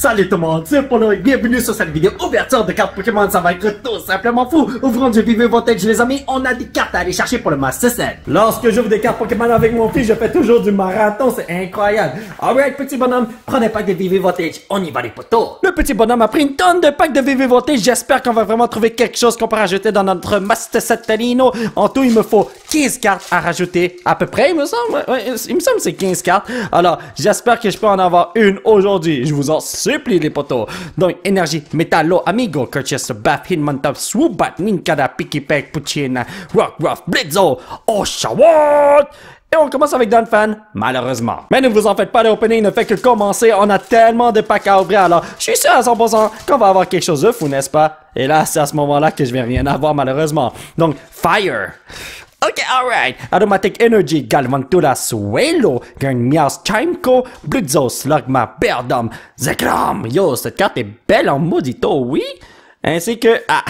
Salut tout le monde, c'est Polo et bienvenue sur cette vidéo ouverture de cartes Pokémon, ça va être tout simplement fou! Ouvrons du Vivivoltage les amis, on a des cartes à aller chercher pour le Master Set. Lorsque j'ouvre des cartes Pokémon avec mon fils, je fais toujours du marathon, c'est incroyable! Alright petit bonhomme, prends prenez pack de Vivivoltage, on y va les potos! Le petit bonhomme a pris une tonne de packs de Vivivoltage j'espère qu'on va vraiment trouver quelque chose qu'on peut rajouter dans notre Master set Talino. En tout, il me faut 15 cartes à rajouter, à peu près il me semble, il me semble c'est 15 cartes. Alors, j'espère que je peux en avoir une aujourd'hui, je vous en supplie les potos, Donc, énergie, metalo amigo, Curtis, bath, hinman, top, swoobat, ninkada, piki, rock, rough, blitzo, oshawat! Et on commence avec Dan malheureusement. Mais ne vous en faites pas, l'opening ne fait que commencer, on a tellement de packs à ouvrir, alors je suis sûr à 100% qu'on va avoir quelque chose de fou, n'est-ce pas? Et là, c'est à ce moment-là que je vais rien avoir, malheureusement. Donc, Fire! Okay, alright. Aromatic Energy, Galvantula, Suelo, Gangmias Chaimko, Blitzo, Slugma, Yo, cette carte est belle en maudito, oui? Ainsi que, ah,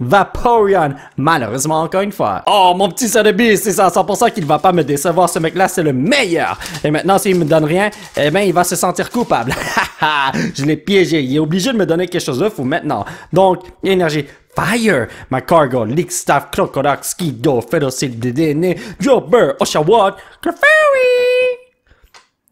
Vaporeon, malheureusement encore une fois. Oh, mon petit Sotheby, c'est ça, 100% qu'il va pas me décevoir, ce mec-là, c'est le meilleur. Et maintenant, s'il me donne rien, eh ben, il va se sentir coupable. je l'ai piégé, il est obligé de me donner quelque chose de fou maintenant. Donc, énergie, fire. My cargo, leak stuff, crocodile, ski door, fiddle, silly, jobber, oshawa, Clefairy!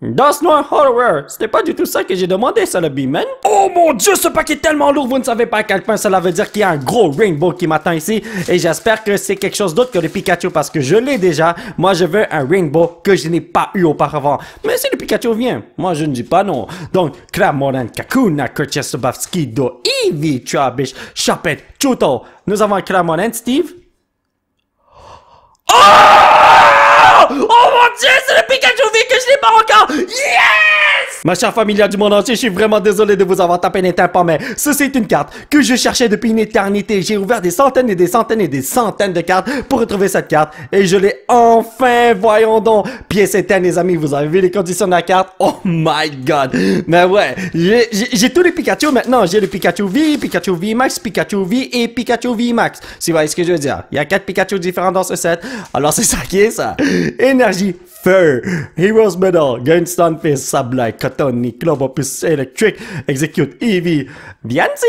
Dans noir Horror! C'était pas du tout ça que j'ai demandé, Salabi, man! Oh mon dieu, ce paquet est tellement lourd, vous ne savez pas à quel point cela veut dire qu'il y a un gros rainbow qui m'attend ici, et j'espère que c'est quelque chose d'autre que le Pikachu, parce que je l'ai déjà. Moi, je veux un rainbow que je n'ai pas eu auparavant. Mais si le Pikachu vient, moi, je ne dis pas non. Donc, Kramoran, Kakuna, Kurchestovski, Do, Eevee, Trabish, Chapet, Chuto. Nous avons Kramoran, Steve? Oh! Oh mon dieu, c'est le Pikachu V que je n'ai pas encore Yes Ma chère famille du monde entier, je suis vraiment désolé de vous avoir tapé les tympans, mais ce c'est une carte que je cherchais depuis une éternité. J'ai ouvert des centaines et des centaines et des centaines de cartes pour retrouver cette carte, et je l'ai enfin, voyons donc Pièce éteinte, les amis, vous avez vu les conditions de la carte Oh my god Mais ouais, j'ai tous les Pikachu maintenant. J'ai le Pikachu V, Pikachu V Max, Pikachu V et Pikachu V Max. Si vous voyez ce que je veux dire. Il y a quatre Pikachu différents dans ce set. Alors c'est ça qui est ça. Énergie, feu. Heroes Medal, gunstone, fist, Sableye, Cotton, opus, Electric, Execute, Eevee, Biancy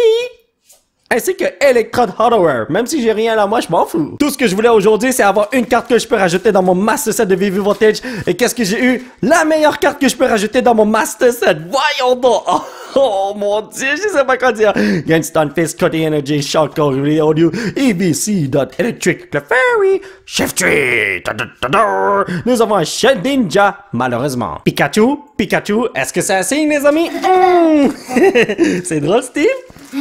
ainsi que Electrode Hardware. Même si j'ai rien là, moi, je m'en fous. Tout ce que je voulais aujourd'hui, c'est avoir une carte que je peux rajouter dans mon Master Set de Vivi Voltage. Et qu'est-ce que j'ai eu? La meilleure carte que je peux rajouter dans mon Master Set. Voyons donc! Oh mon dieu, je sais pas quoi dire. Gunston Fist, Cody Energy, Shark Audio, Audio, ebc.electric Le Fairy, Chef Tree. Nous avons un chef Ninja, malheureusement. Pikachu, Pikachu, est-ce que c'est un signe, les amis? Hmm. c'est drôle, Steve?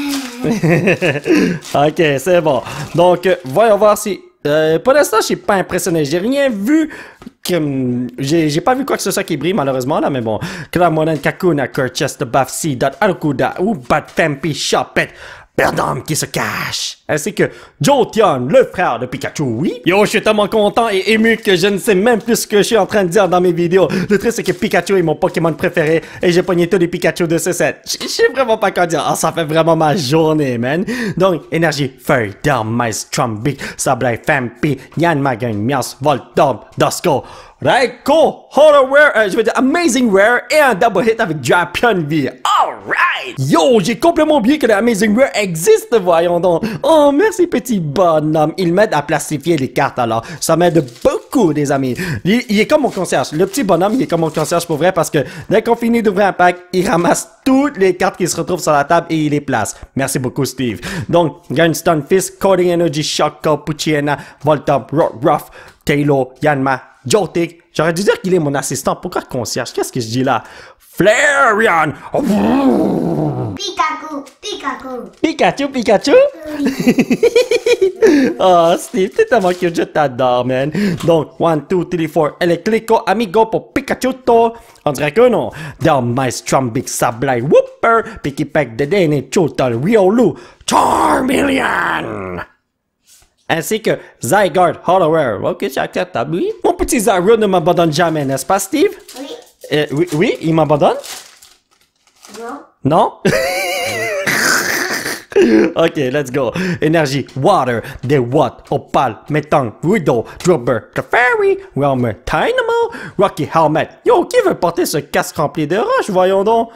ok, c'est bon. Donc, euh, voyons voir si euh, pour l'instant, je suis pas impressionné. J'ai rien vu. que hum, J'ai pas vu quoi que ce soit qui brille, malheureusement, là, mais bon. Père qui se cache, ainsi que Jotion, le frère de Pikachu, oui. Yo, je suis tellement content et ému que je ne sais même plus ce que je suis en train de dire dans mes vidéos. Le truc, c'est que Pikachu est mon Pokémon préféré et j'ai pogné tous les Pikachu de ce set. Je sais vraiment pas quoi dire. Ah, ça fait vraiment ma journée, man. Donc, énergie, feuille mais maïs, trombic, sablé, Yanma, nyan, magan, mias, voltorb, dosco go, Hollow Rare, euh, je veux dire Amazing Rare et un double hit avec Japan V. Alright! Yo, j'ai complètement oublié que l'Amazing Rare existe, voyons donc. Oh, merci petit bonhomme. Il m'aide à plastifier les cartes alors. Ça m'aide beaucoup, les amis. Il, est comme mon concierge. Le petit bonhomme, il est comme mon concierge pour vrai parce que dès qu'on finit d'ouvrir un pack, il ramasse toutes les cartes qui se retrouvent sur la table et il les place. Merci beaucoup, Steve. Donc, Gunstone Fist, Coding Energy, Shock Call, Puchiana, Volta, Ruff, Taylor, Yanma, Joe J'aurais dû dire qu'il est mon assistant. Pourquoi concierge? Qu'est-ce que je dis là? Flareon! Pikachu, Pikachu. Pikachu, Pikachu? oh, Steve, t'es tellement que je t'adore, man. Donc, 1, 2, 3, 4, electrico, amigo pour Pikachu, to. On dirait que non. Down my strumbic sablai whooper, Picky Pack, Dedene, Chutal, Riolu, Charmeleon! ainsi que Zygarde Hollower, Ok, j'accepte, oui. Mon petit Zyro ne m'abandonne jamais, n'est-ce pas, Steve? Oui. Euh, oui, oui, il m'abandonne? Non. Non? ok, let's go. Énergie, water, The watts, opal, Metang, widow, dropper, fairy, Realmer, Dynamo, Rocky Helmet. Yo, qui veut porter ce casque rempli de roches, voyons donc?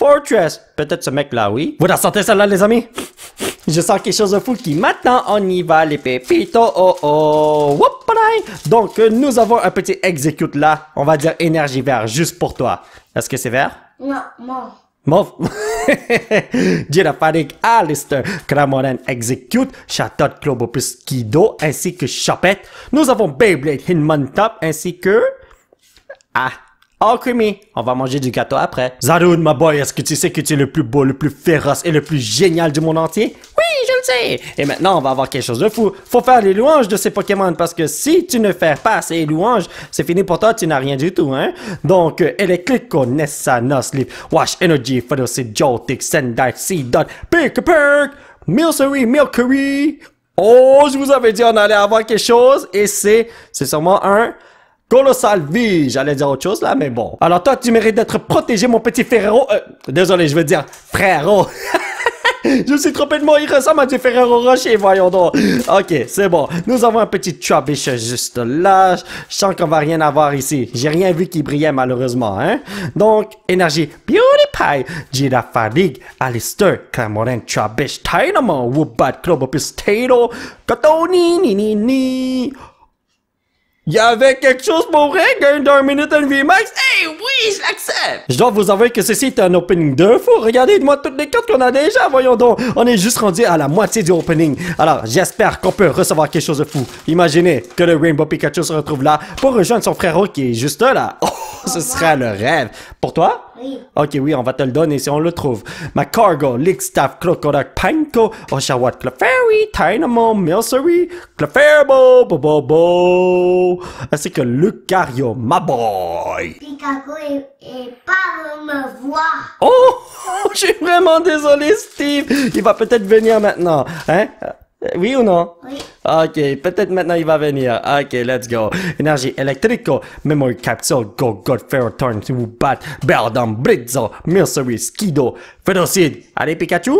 Fortress. Peut-être ce mec-là, oui. Vous la sentez celle-là, les amis? Je sens quelque chose de fou qui m'attend. on y va les pépitos oh oh, oh. Whoop, Donc euh, nous avons un petit execute là, on va dire énergie verte, juste pour toi. Est-ce que c'est vert Non, mauve. Mauve. Girafarig, Alistair, Cramoran Execute, de Clubopus, Kido ainsi que Chapette. Nous avons Beyblade Hinman Top ainsi que... Ah, Oh, Creamy, on va manger du gâteau après. Zaroun, ma boy, est-ce que tu sais que tu es le plus beau, le plus féroce et le plus génial du monde entier? Oui, je le sais. Et maintenant, on va avoir quelque chose de fou. Faut faire les louanges de ces Pokémon parce que si tu ne fais pas ces louanges, c'est fini pour toi, tu n'as rien du tout, hein? Donc, euh, Electrico, Nessa, Sleep, Wash, Energy, Photosy, Joltik, Sendite, C-Dot, Pick, Perk, Milcery, Milkery. Oh, je vous avais dit on allait avoir quelque chose et c'est, c'est sûrement un Colossal vie, j'allais dire autre chose là, mais bon. Alors toi, tu mérites d'être protégé, mon petit Ferrero. Euh, désolé, je veux dire frérot. je me suis trompé de moi il ressemble à du Ferrero Rocher, voyons donc. Ok, c'est bon. Nous avons un petit Trubbish juste là. Je sens qu'on va rien avoir ici. J'ai rien vu qui brillait malheureusement, hein. Donc, énergie, PewDiePie, la fatigue. Alistair, Clamoran, Trubbish, Dynamo, Woobat, Club, Tato, Katoni, ni ni il y avait quelque chose pour vrai, d'un minute max VMAX? Hey, oui, je Je dois vous avouer que ceci est un opening de fou. Regardez-moi toutes les cartes qu'on a déjà, voyons donc. On est juste rendu à la moitié du opening. Alors, j'espère qu'on peut recevoir quelque chose de fou. Imaginez que le Rainbow Pikachu se retrouve là pour rejoindre son frérot qui est juste là. Ce serait le rêve. Pour toi? Oui. Ok, oui, on va te le donner si on le trouve. Macargo, Lickstaff, crocodile, Panko, Oshawat, Clefairy, Dynamo, Milsery, Bobo, Bobobo, ainsi que Lucario, ma boy. Picaco est, pas me voir. Oh, je suis vraiment désolé, Steve. Il va peut-être venir maintenant. Hein? Oui ou non? Oui. OK, peut-être maintenant il va venir. OK, let's go. Énergie électrique. memory capsule, go, god, turn si vous bat, Berdam, Blitzo, Mercery, Skido, Allez, Pikachu?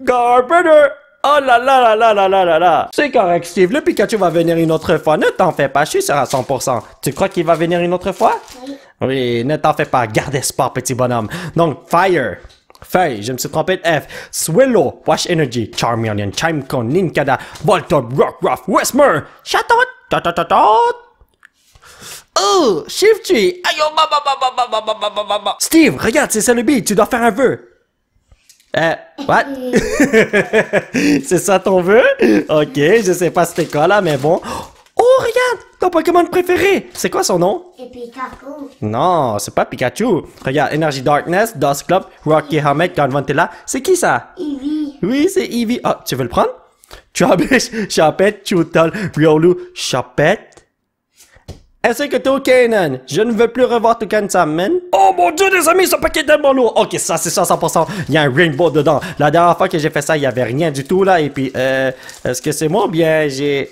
Garbiter! Oh là là là là là là là là! C'est correct, Steve, le Pikachu va venir une autre fois. Ne t'en fais pas, je suis sûr à 100%. Tu crois qu'il va venir une autre fois? Oui. Oui, ne t'en fais pas, garde espoir, petit bonhomme. Donc, fire! feuille. me suis trompé de F. Swillow, Wash Energy, Charmeleon, Chimecon, Ninkada, Voltorb, Rockruff, Westmer, Chatot, ta, Oh, Shifty! Steve, regarde, c'est ça le beat, tu dois faire un vœu. Eh, what? c'est ça ton vœu? Ok, je sais pas c'était quoi là, mais bon. Oh, regarde! Ton Pokémon préféré C'est quoi son nom C'est Pikachu. Non, c'est pas Pikachu. Regarde, Energy Darkness, Dust Club, Rocky Hamek, Ventela. C'est qui ça Eevee. Oui, c'est Eevee. Oh, tu veux le prendre Trubbish, Chapette, Chutal, Riolu, Chapette. Est-ce que canon Je ne veux plus revoir Toucan Salmon. Oh mon dieu, les amis, ce paquet est tellement lourd. Ok, ça, c'est 100%. Il y a un rainbow dedans. La dernière fois que j'ai fait ça, il n'y avait rien du tout, là. Et puis, euh, est-ce que c'est moi ou bien j'ai...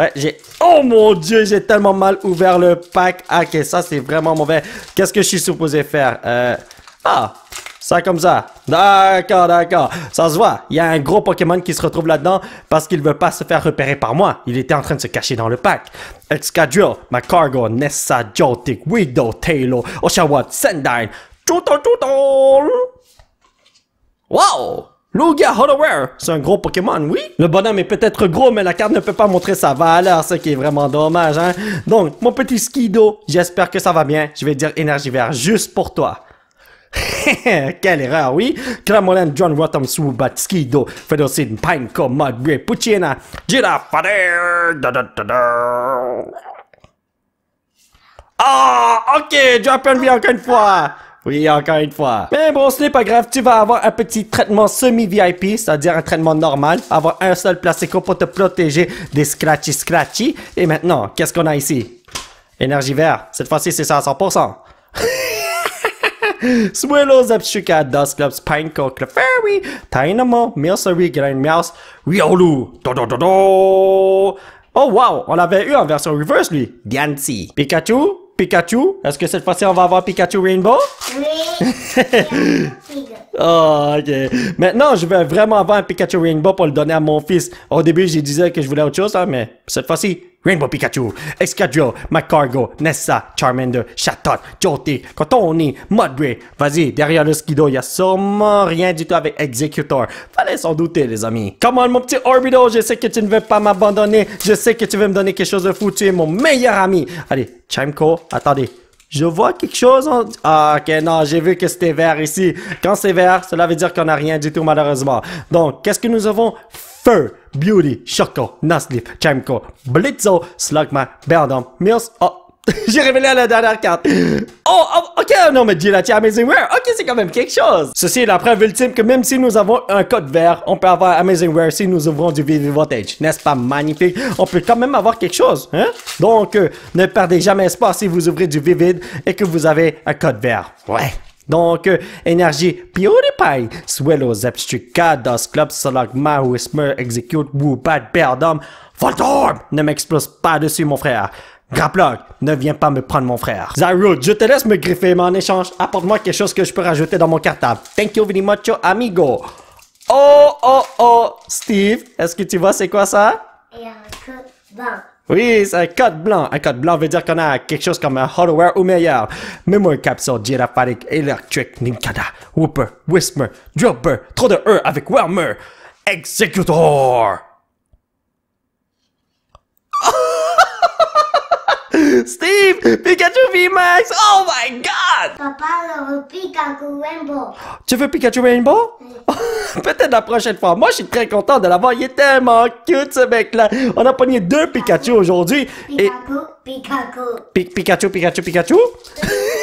Ouais, j'ai... Oh mon dieu, j'ai tellement mal ouvert le pack. Ah, ok, ça c'est vraiment mauvais. Qu'est-ce que je suis supposé faire? Euh... Ah, ça comme ça. D'accord, d'accord. Ça se voit. Il y a un gros Pokémon qui se retrouve là-dedans parce qu'il veut pas se faire repérer par moi. Il était en train de se cacher dans le pack. Excadrill, Macargo, Nessa, Jotic, Widow, Taylor, Oshawott, Sendine. Wow! Lugia Holloware, c'est un gros Pokémon, oui? Le bonhomme est peut-être gros, mais la carte ne peut pas montrer sa valeur, ce qui est vraiment dommage, hein? Donc, mon petit Skido, j'espère que ça va bien. Je vais dire énergie verte juste pour toi. Quelle erreur, oui! Cramolan, John Rotom, Subat, Skido, Fedocid, Pineco, Mudbray, Puccina, Girafader, da da da Ah, ok, Drop and encore une fois! Oui, encore une fois. Mais bon, ce n'est pas grave, tu vas avoir un petit traitement semi-VIP, c'est-à-dire un traitement normal, avoir un seul plastico pour te protéger des scratchy scratchy. Et maintenant, qu'est-ce qu'on a ici? Énergie verte. Cette fois-ci, c'est ça à 100%. Dust Riolu, Oh wow, on l'avait eu en version reverse lui, Diancy. Pikachu, Pikachu? Est-ce que cette fois-ci, on va avoir Pikachu Rainbow? Oui. Oh, ok. Maintenant, je vais vraiment avoir un Pikachu Rainbow pour le donner à mon fils. Au début, je disais que je voulais autre chose, hein, mais cette fois-ci, Rainbow Pikachu, Excadrill, McCargo, Nessa, Charmander, Chatot, Jolte, Cotoni, Mudray. Vas-y, derrière le Skido, il a sûrement rien du tout avec Executor. Fallait s'en douter, les amis. Comment, mon petit Orbido, je sais que tu ne veux pas m'abandonner. Je sais que tu veux me donner quelque chose de fou. Tu es mon meilleur ami. Allez, Chimeco, attendez je vois quelque chose. Ah, ok, non, j'ai vu que c'était vert ici. Quand c'est vert, cela veut dire qu'on n'a rien du tout, malheureusement. Donc, qu'est-ce que nous avons Feu, Beauty, Choco, Naslip, Chamco, Blitzo, Slugman, Berdam, Mills. Oh, J'ai révélé à la dernière carte. Oh, oh ok, non, mais dit, Amazing Wear. Ok, c'est quand même quelque chose. Ceci est la preuve ultime que même si nous avons un code vert, on peut avoir Amazing Wear si nous ouvrons du Vivid Voltage. N'est-ce pas magnifique? On peut quand même avoir quelque chose, hein? Donc, euh, ne perdez jamais espoir si vous ouvrez du Vivid et que vous avez un code vert. Ouais. Donc, Énergie, euh, énergie PewDiePie, Swellow, Zepstrika, Dust Club, Solagma, Whisper, Execute, Woopat, Beardom, Voltorb! Ne m'explose pas dessus, mon frère. Graplog, ne viens pas me prendre mon frère. Zyro, je te laisse me griffer, mais en échange, apporte-moi quelque chose que je peux rajouter dans mon cartable. Thank you very much, amigo. Oh, oh, oh, Steve, est-ce que tu vois c'est quoi ça? un code blanc. Oui, c'est un code blanc. Un code blanc veut dire qu'on a quelque chose comme un hardware ou meilleur. Memory capsule girapharique, Electric, Ninkada, Whooper, Whisper, Dropper, trop de E avec Wormer, Executor. Steve! Pikachu V-Max! Oh my god! Papa, Pikachu Rainbow. Tu veux Pikachu Rainbow? Peut-être la prochaine fois. Moi, je suis très content de l'avoir. Il est tellement cute, ce mec-là. On a pogné deux Pikachu aujourd'hui. Pikachu, et... Pikachu. Pikachu, Pikachu, Pikachu.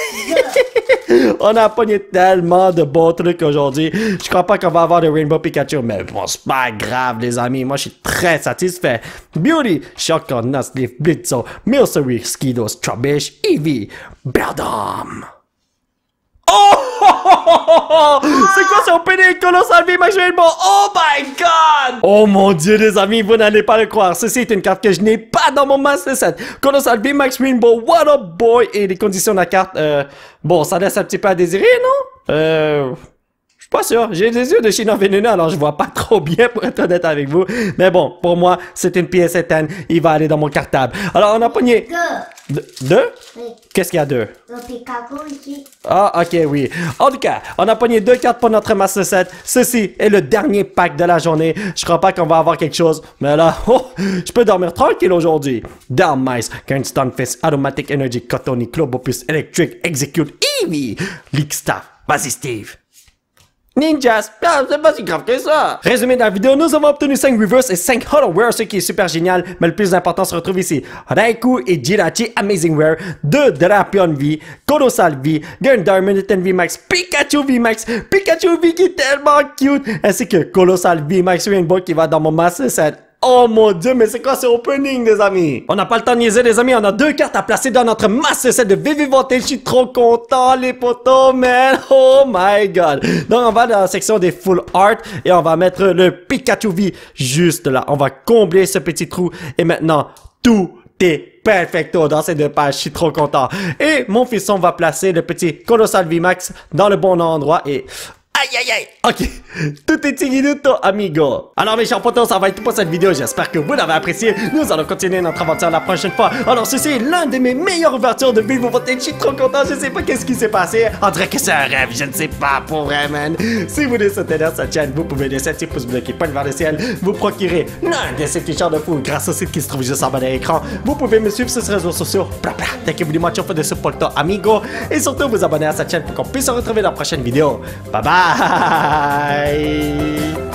on a pogné tellement de bons trucs aujourd'hui. Je crois pas qu'on va avoir de Rainbow Pikachu, mais bon, c'est pas grave, les amis. Moi, je suis très satisfait. Beauty, Shocker, Nuzleaf, Blitzo, Milcery, Skido, Trubbish, Eevee, Berdom. Oh C'est quoi ce opening Colossal V-Max Rainbow, Oh my god! Oh mon dieu, les amis, vous n'allez pas le croire. Ceci est une carte que je n'ai pas dans mon Master Set. Colossal v Max Rainbow, what up boy! Et les conditions de la carte, euh, bon, ça laisse un petit peu à désirer, non? Euh pas sûr. J'ai des yeux de chien alors je vois pas trop bien pour être honnête avec vous. Mais bon, pour moi, c'est une pièce éteinte. Il va aller dans mon cartable. Alors, on a pogné... Deux. Deux? Qu'est-ce qu'il y a deux? ici. Ah, ok, oui. En tout cas, on a pogné deux cartes pour notre Master 7. Ceci est le dernier pack de la journée. Je crois pas qu'on va avoir quelque chose. Mais là, oh, je peux dormir tranquille aujourd'hui. Damn Mice, Kernstone Fist, Automatic, Energy, club Opus, Electric, Execute, Eevee, Leak Staff. Vas-y, Steve. Ninjas, c'est pas si grave que ça! Résumé de la vidéo, nous avons obtenu 5 reverse et 5 Hollow ce qui est super génial, mais le plus important se retrouve ici. Raikou et Jirachi Amazing Wear, 2 Drapion V, Colossal V, et 10 V Max, Pikachu V Max, Pikachu V qui est tellement cute, ainsi que Colossal V Max Rainbow qui va dans mon masse. set Oh mon dieu, mais c'est quoi ce opening, les amis? On n'a pas le temps de niaiser, les amis. On a deux cartes à placer dans notre masse, celle de Vivi Vantage. Je suis trop content, les potos, man. Oh my god. Donc, on va dans la section des full art et on va mettre le Pikachu V juste là. On va combler ce petit trou et maintenant, tout est perfecto dans ces deux pages, je suis trop content. Et mon on va placer le petit Colossal Max dans le bon endroit et Aïe aïe aïe Ok, tout est toi, amigo Alors mes chers potos, ça va être tout pour cette vidéo, j'espère que vous l'avez apprécié Nous allons continuer notre aventure la prochaine fois Alors ceci est l'un de mes meilleures ouvertures de vous Voltage, je suis trop content, je sais pas qu'est-ce qui s'est passé On dirait que c'est un rêve, je ne sais pas, pour vrai man Si vous voulez soutenir cette chaîne, vous pouvez laisser un petit pouce bleu qui pointe vers le ciel Vous procurer l'un de ces fichiers de fou grâce au site qui se trouve juste en bas de l'écran Vous pouvez me suivre sur ces réseaux sociaux, Thank que vous de support amigo Et surtout vous abonner à cette chaîne pour qu'on puisse se retrouver la prochaine vidéo Bye bye bye